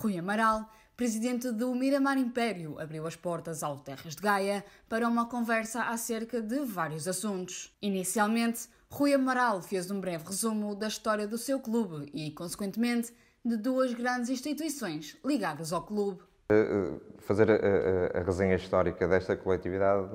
Rui Amaral, presidente do Miramar Império, abriu as portas ao Terras de Gaia para uma conversa acerca de vários assuntos. Inicialmente, Rui Amaral fez um breve resumo da história do seu clube e, consequentemente, de duas grandes instituições ligadas ao clube. Eh, eh, fazer a, eh, a, a, resenha histórica desta coletividade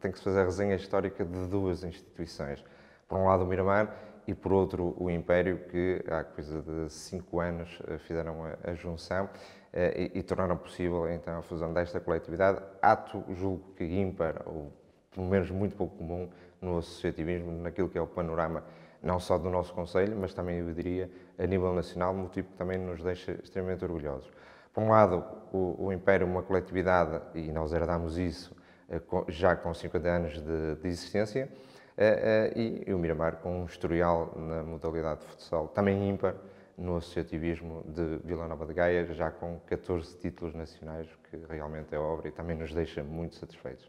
tem que se fazer a resenha histórica de duas instituições. Por um lado, o Miramar e por outro o Império, que há coisa de cinco anos eh, fizeram a, junção eh, e, tornaram possível então a fusão desta coletividade, ato julgo que ímpar, ou pelo menos muito pouco comum no associativismo, naquilo que é o panorama não só do nosso Conselho, mas também, eu diria, a nível nacional, motivo que também nos deixa extremamente orgulhosos. Por um lado, o, o Império é uma coletividade, e nós herdamos isso eh, já com 50 anos de, de existência, eh, eh, e, o Miramar com um historial na modalidade de futsal também ímpar no associativismo de Vila Nova de Gaia, já com 14 títulos nacionais, que realmente é obra e também nos deixa muito satisfeitos.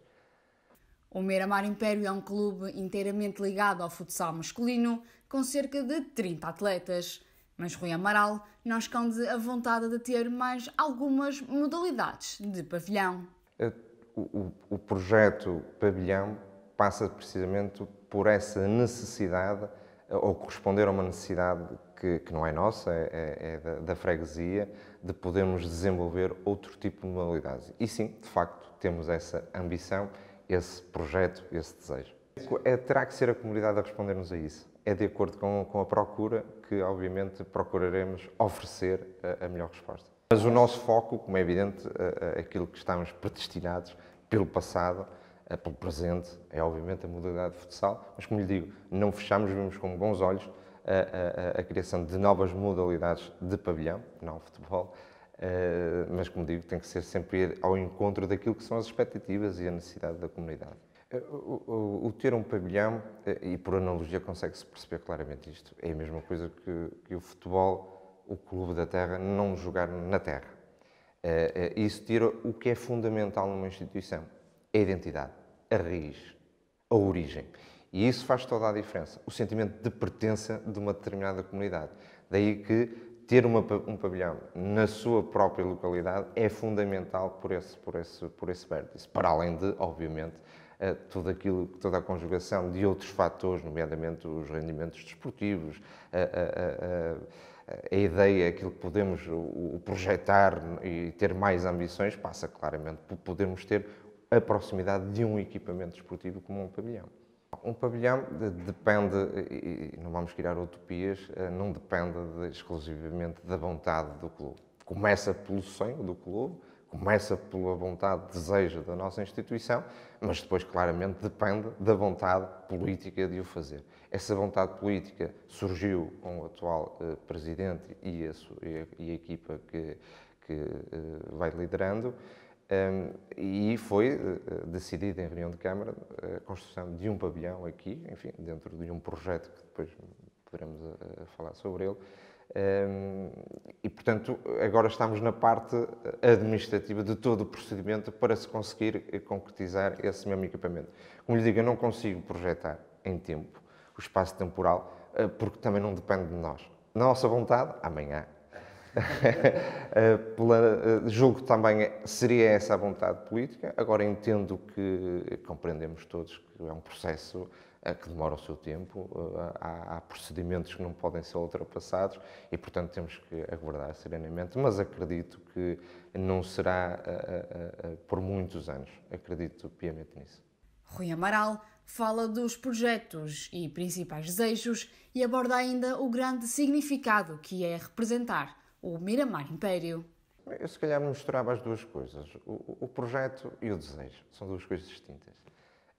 O Miramar Império é um clube inteiramente ligado ao futsal masculino, com cerca de 30 atletas. Mas Rui Amaral não esconde a vontade de ter mais algumas modalidades de pavilhão. Eh, o, o, o projeto pavilhão passa precisamente por essa necessidade eh, ou corresponder a uma necessidade que, que não é nossa, é, é, é da, da, freguesia, de podermos desenvolver outro tipo de modalidades. E sim, de facto, temos essa ambição, esse projeto, esse desejo. É, terá que ser a comunidade a responder-nos a isso. É de acordo com, com a procura que, obviamente, procuraremos oferecer a, a melhor resposta. Mas o nosso foco, como é evidente, aquilo que estamos predestinados pelo passado, é pelo presente, é obviamente a modalidade de futsal, mas como lhe digo, não fechamos, vimos com bons olhos a, a, a criação de novas modalidades de pavilhão, não futebol, Uh, mas como digo, tem que ser sempre ao encontro daquilo que são as expectativas e a necessidade da comunidade. Eh, o, o, o ter um pavilhão, eh, e por analogia consegue-se perceber claramente isto, é a mesma coisa que, que, o futebol, o clube da terra, não jogar na terra. Uh, uh, isso tira o que é fundamental numa instituição, a identidade, a raiz, a origem. E isso faz toda a diferença, o sentimento de pertença de uma determinada comunidade. Daí que ter uma, um pavilhão na sua própria localidade é fundamental por esse, por esse, por esse vértice. Para além de, obviamente, eh, tudo aquilo, toda a conjugação de outros fatores, nomeadamente os rendimentos desportivos, a, a, a, a, ideia, aquilo que podemos o, projetar e ter mais ambições, passa claramente por podermos ter a proximidade de um equipamento desportivo como um pavilhão. Um pavilhão depende, e não vamos criar utopias, eh, não depende de, exclusivamente da vontade do clube. Começa pelo sonho do clube, começa pela vontade, desejo da nossa instituição, mas depois claramente depende da vontade política de o fazer. Essa vontade política surgiu com o atual uh, presidente e a, e a, e a equipa que, que uh, vai liderando. Um, e foi uh, eh, eh, decidida em reunião de Câmara eh, a construção de um pavilhão aqui, enfim, dentro de um projeto que depois poderemos falar sobre ele. Um, e, portanto, agora estamos na parte administrativa de todo o procedimento para se conseguir concretizar esse mesmo equipamento. Como lhe digo, eu não consigo projetar em tempo o espaço temporal, porque também não depende de nós. Na nossa vontade, amanhã Eh, pela, eh, julgo também seria essa a vontade política. Agora entendo que eh, compreendemos todos que é um processo que demora o seu tempo, há, há, procedimentos que não podem ser ultrapassados e, portanto, temos que aguardar serenamente. Mas acredito que não será por muitos anos, acredito piamente nisso. Rui Amaral fala dos projetos e principais desejos e aborda ainda o grande significado que é representar o Miramar Império. Eu se calhar misturava as duas coisas, o, o projeto e o desejo, são duas coisas distintas.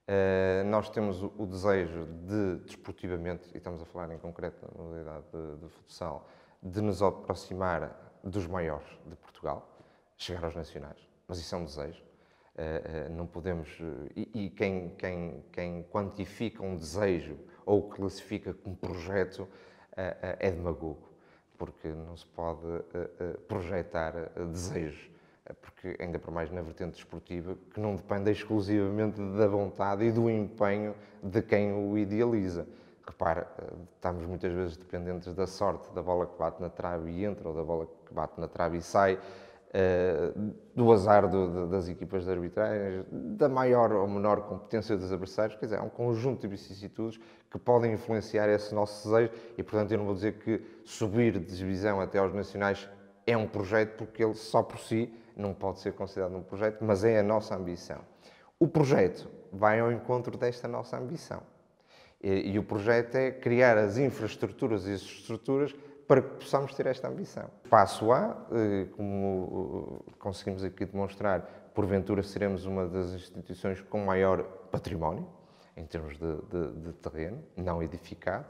Uh, nós temos o, o, desejo de, desportivamente, e estamos a falar em concreto na modalidade de, de futsal, de nos aproximar dos maiores de Portugal, chegar aos nacionais, mas isso é um desejo. Uh, uh, não podemos. E, e quem, quem, quem quantifica um desejo ou classifica como projeto é demagogo porque não se pode eh, eh, projetar eh, desejos, porque ainda por mais na vertente desportiva, que não depende exclusivamente da vontade e do empenho de quem o idealiza. Repara, estamos muitas vezes dependentes da sorte, da bola que bate na trave e entra, ou da bola que bate na trave e sai, eh, do azar do, das equipas de arbitragem, da maior ou menor competência dos adversários, quer dizer, é um conjunto de vicissitudes que podem influenciar esse nosso desejo e, portanto, eu não vou dizer que subir de divisão até aos nacionais é um projeto, porque ele só por si não pode ser considerado um projeto, mas é a nossa ambição. O projeto vai ao encontro desta nossa ambição. E, e, o projeto é criar as infraestruturas e as estruturas para que possamos ter esta ambição. Passo A, eh, como eh, conseguimos aqui demonstrar, porventura seremos uma das instituições com maior património, em termos de, de, de terreno, não edificado,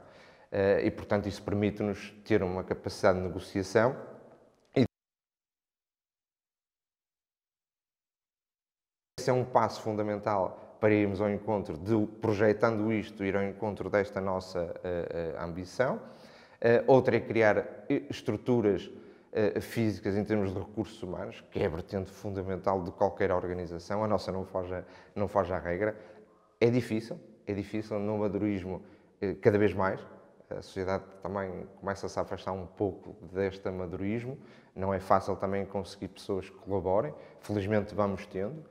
eh, e portanto isso permite-nos ter uma capacidade de negociação Esse é um passo fundamental para irmos ao encontro, de, projetando isto, ir ao encontro desta nossa uh, uh, ambição. Eh, outra é criar eh, estruturas eh, físicas em termos de recursos humanos, que é a vertente fundamental de qualquer organização, a nossa não foge, não foge à regra. É difícil, é difícil no madurismo cada vez mais. A sociedade também começa a se afastar um pouco deste madurismo. Não é fácil também conseguir pessoas que colaborem. Felizmente vamos tendo,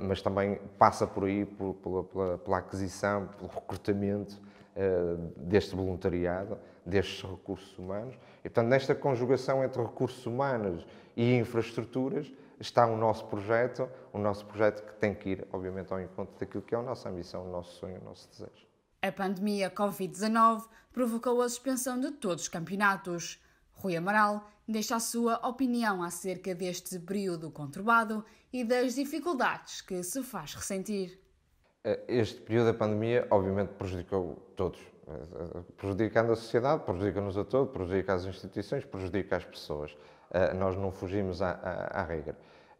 mas também passa por aí pela, pela aquisição, pelo recrutamento, eh, deste voluntariado, destes recursos humanos. E, portanto, nesta conjugação entre recursos humanos e infraestruturas está o nosso projeto, o nosso projeto que tem que ir, obviamente, ao encontro daquilo que é a nossa ambição, o nosso sonho, o nosso desejo. A pandemia Covid-19 provocou a suspensão de todos os campeonatos. Rui Amaral deixa a sua opinião acerca deste período conturbado e das dificuldades que se faz ressentir. Eh, este período da pandemia, obviamente, prejudicou todos. Eh, Prejudicando a sociedade, prejudica-nos a todos, prejudica as instituições, prejudica as pessoas. Eh, nós não fugimos à, à, à regra.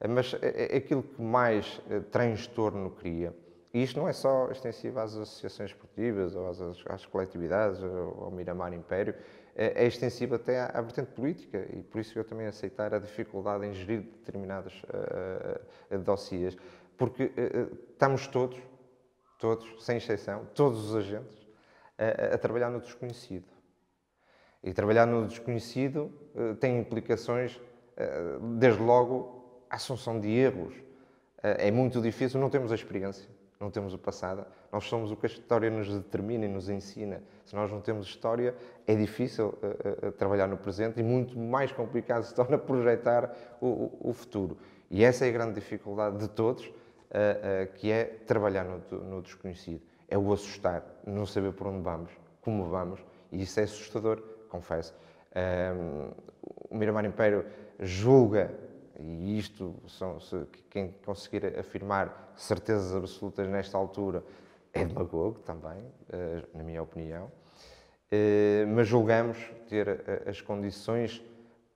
Mas é, é aquilo que mais transtorno cria, e isto não é só extensivo às associações esportivas, ou às, às coletividades, ou ao Miramar Império, é, é extensivo até à, à, vertente política e por isso eu também aceitar a dificuldade em gerir determinadas uh, dossiês, porque uh, estamos todos todos, sem exceção, todos os agentes, a, a trabalhar no desconhecido. E trabalhar no desconhecido uh, tem implicações, uh, desde logo, a assunção de erros. Uh, é muito difícil, não temos a experiência, não temos o passado, nós somos o que a história nos determina e nos ensina. Se nós não temos história, é difícil trabalhar no presente e muito mais complicado se torna projetar o, o, o futuro. E essa é a grande dificuldade de todos uh, uh, que é trabalhar no, no, desconhecido. É o assustar, não saber por onde vamos, como vamos, e isso é assustador, confesso. Um, o Miramar Império julga, e isto são, se, quem conseguir afirmar certezas absolutas nesta altura é demagogo também, uh, na minha opinião, eh, mas julgamos ter eh, as condições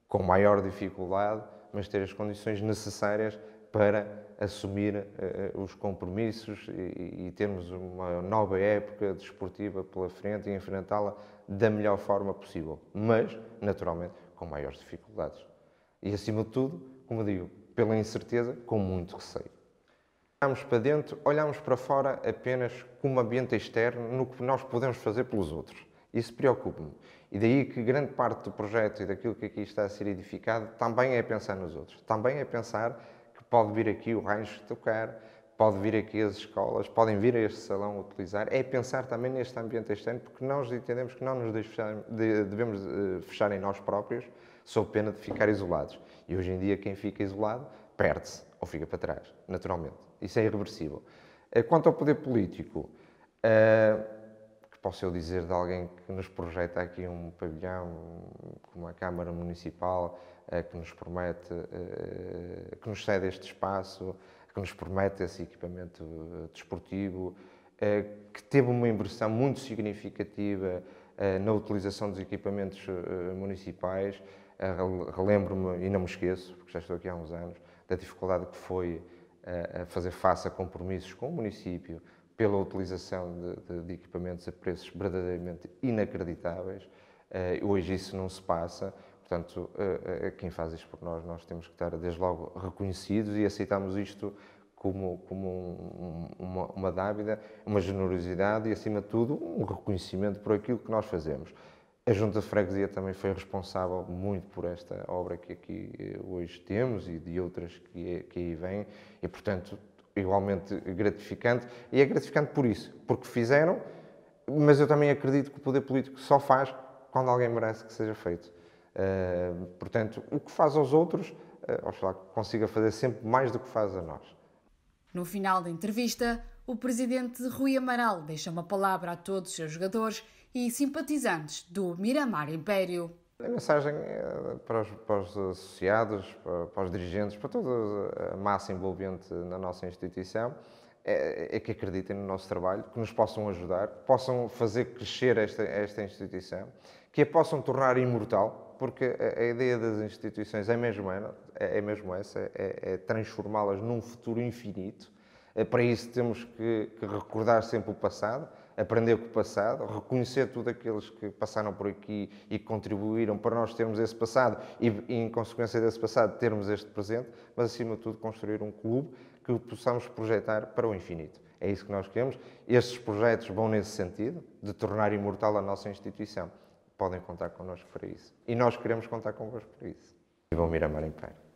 com maior dificuldade, mas ter as condições necessárias para assumir uh, os compromissos e, e, termos uma nova época desportiva pela frente e enfrentá-la da melhor forma possível, mas, naturalmente, com maiores dificuldades. E, acima de tudo, como digo, pela incerteza, com muito receio. Olhamos para dentro, olhamos para fora apenas como ambiente externo, no que nós podemos fazer pelos outros. Isso preocupa-me. E daí que grande parte do projeto e daquilo que aqui está a ser edificado também é pensar nos outros, também é pensar pode vir aqui o rancho tocar, pode vir aqui as escolas, podem vir a este salão utilizar. É pensar também neste ambiente externo, porque nós entendemos que não nos devemos eh, fechar em nós próprios, sob pena de ficar isolados. E hoje em dia, quem fica isolado perde-se ou fica para trás, naturalmente. Isso é irreversível. Eh, quanto ao poder político, uh, posso eu dizer de alguém que nos projeta aqui um pavilhão, como a Câmara Municipal, eh, que nos promete, eh, que nos cede este espaço, que nos promete esse equipamento eh, desportivo, que teve uma inversão muito significativa na utilização dos equipamentos municipais. Relembro-me, e não me esqueço, porque já estou aqui há uns anos, da dificuldade que foi fazer face a compromissos com o município, pela utilização de, de, de equipamentos a preços verdadeiramente inacreditáveis. Uh, hoje isso não se passa, portanto, uh, quem faz isto por nós, nós temos que estar desde logo reconhecidos e aceitamos isto como, como um, uma, uma dávida, uma generosidade e, acima de tudo, um reconhecimento por aquilo que nós fazemos. A Junta de Freguesia também foi responsável muito por esta obra que aqui hoje temos e de outras que, é, que aí vêm, e portanto igualmente gratificante, e é gratificante por isso, porque fizeram, mas eu também acredito que o poder político só faz quando alguém merece que seja feito. Uh, portanto, o que faz aos outros, uh, que consiga fazer sempre mais do que faz a nós. No final da entrevista, o presidente Rui Amaral deixa uma palavra a todos os seus jogadores e simpatizantes do Miramar Império. A mensagem eh, para os, para os associados, para, para, os dirigentes, para toda a massa envolvente na nossa instituição, é, é, que acreditem no nosso trabalho, que nos possam ajudar, que possam fazer crescer esta, esta instituição, que a possam tornar imortal, porque a, a ideia das instituições é mesmo, é, é mesmo essa, é, é transformá-las num futuro infinito. Eh, para isso temos que, que recordar sempre o passado aprender com o passado, reconhecer tudo aqueles que passaram por aqui e contribuíram para nós termos esse passado e, em consequência desse passado, termos este presente, mas, acima de tudo, construir um clube que possamos projetar para o infinito. É isso que nós queremos. Estes projetos vão nesse sentido, de tornar imortal a nossa instituição. Podem contar connosco para isso. E nós queremos contar convosco para isso. E vão mirar em pé.